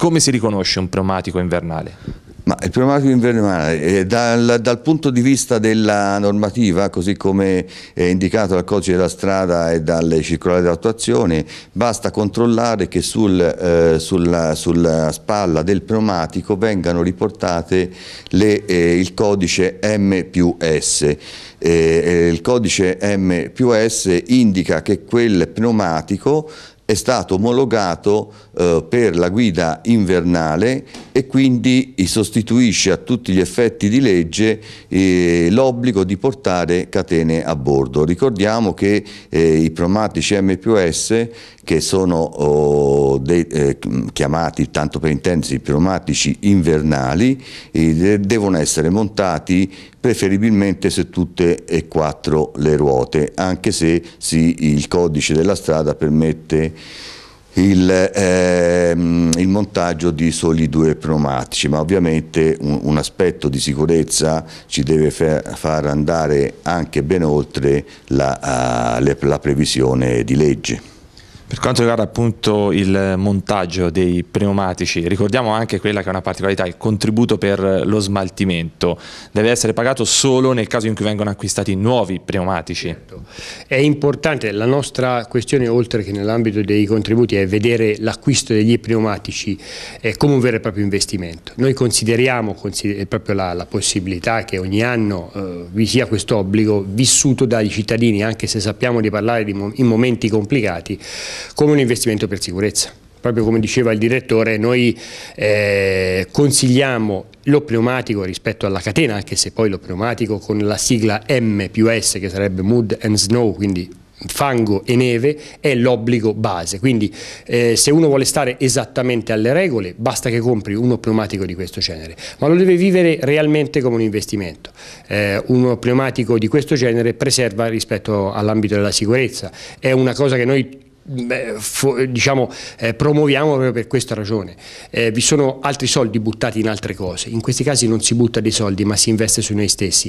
Come si riconosce un pneumatico invernale? Ma il pneumatico invernale, eh, dal, dal, punto di vista della normativa, così come è indicato dal codice della strada e dalle circolari di attuazione, basta controllare che sul, eh, sulla, sulla, spalla del pneumatico vengano riportate le, eh, il codice M più S. Eh, eh il codice M più S indica che quel pneumatico è stato omologato eh, per la guida invernale e quindi sostituisce a tutti gli effetti di legge eh, l'obbligo di portare catene a bordo. Ricordiamo che eh, i pneumatici M più S che sono oh, eh, chiamati, tanto per intendersi, pneumatici invernali, eh, devono essere montati preferibilmente su tutte e quattro le ruote, anche se sì, il codice della strada permette il, ehm, il, montaggio di soli due pneumatici, ma ovviamente un, un aspetto di sicurezza ci deve fa, far andare anche ben oltre la, uh, le, la previsione di legge. Per quanto riguarda appunto il montaggio dei pneumatici, ricordiamo anche quella che è una particolarità, il contributo per lo smaltimento deve essere pagato solo nel caso in cui vengono acquistati nuovi pneumatici. Certo. È importante, la nostra questione oltre che nell'ambito dei contributi è vedere l'acquisto degli pneumatici eh, come un vero e proprio investimento. Noi consideriamo consider proprio la, la, possibilità che ogni anno eh, vi sia questo obbligo vissuto dai cittadini, anche se sappiamo di parlare di mo in momenti complicati, come un investimento per sicurezza. Proprio come diceva il direttore, noi eh, consigliamo lo pneumatico rispetto alla catena, anche se poi lo pneumatico con la sigla M più S, che sarebbe Mood and Snow, quindi fango e neve è l'obbligo base, quindi eh, se uno vuole stare esattamente alle regole basta che compri uno pneumatico di questo genere, ma lo deve vivere realmente come un investimento. Eh, uno pneumatico di questo genere preserva rispetto all'ambito della sicurezza, è una cosa che noi diciamo, eh, promuoviamo proprio per questa ragione. Eh, vi sono altri soldi buttati in altre cose, in questi casi non si butta dei soldi ma si investe su noi stessi.